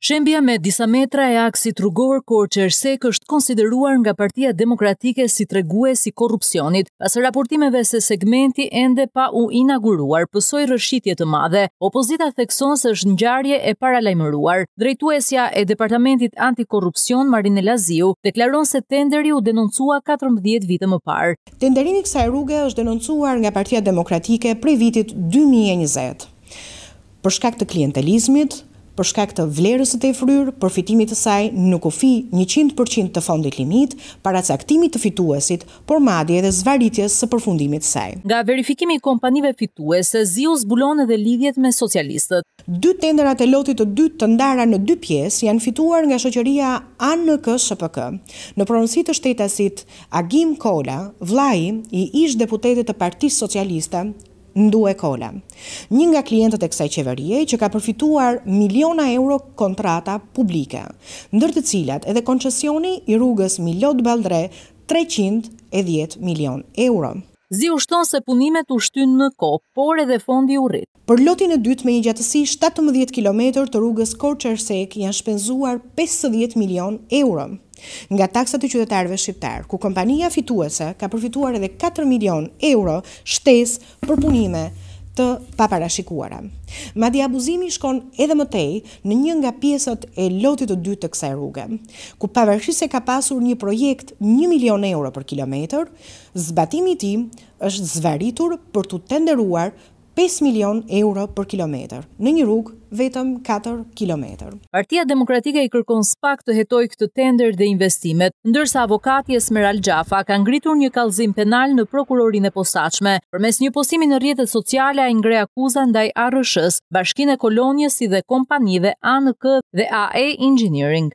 Shembja me disa metra e aksit rrugor Korçer Sek është konsideruar nga Partia Demokratike si tregues i korrupsionit. Pas raportimeve se segmenti ende pa u inauguruar, pësoi rëshitje të madhe. Opozita thekson se është ngjarje e paralajmëruar. Drejtuesja e Departamentit Antikorrupsion Marine Laziu deklaron se tenderi u denoncua 14 vite më parë. Tenderimi i kësaj rruge është denoncuar nga Partia Demokratike prej vitit 2020 për shkak të klientelizmit, për shkak të vlerës së tejfryrë, përfitimit të saj nuk ofi 100% të fondit limit, para caktimit të fituesit, por madje edhe zvaritjes së përfundimit të saj. Nga verifikimi i kompanive fituese, Ziu zbulon edhe lidhjet me socialistët. Dy tenderat e lotit të dytë të ndara në dy pjesë janë fituar nga shoqëria ANK SHPK. Në pronësi të shtetasit AGIM Kola, vllai i ish-deputetit të Partisë Socialiste ndu e kolem. Një nga klientët e kësaj qeverie që ka përfituar miliona euro kontrata publike, ndër të cilat edhe koncesioni i rrugës Milot Baldre 310 milion euro. Zi u shton se punimet u shtyn në kopë, por edhe fondi u rritë. Për lotin e dytë me i gjatësi, 17 km të rrugës Korqersek janë shpenzuar 50 milion euro. Nga taksat e qytetarëve shqiptar, ku kompania fituese ka përfituar edhe 4 milion euro shtesë për punime të paparashikuara. Madje abuzimi shkon edhe më tej në një nga pjesët e lotit të dytë të kësaj rruge, ku pavarësisht se ka pasur një projekt 1 milion euro për kilometër, zbatimi i tij është zvaritur për të tenderuar 5 milion euro për kilometer, në një rrugë vetëm 4 kilometer. Partia Demokratike i kërkon spak të hetoj këtë tender dhe investimet, ndërsa avokati Esmeral Gjafa ka ngritur një kalzim penal në prokurorin e posaqme. Për mes një posimi në rjetët sociale, a ingre akuza ndaj arëshës, bashkine kolonjës i dhe kompanive ANK dhe AE Engineering.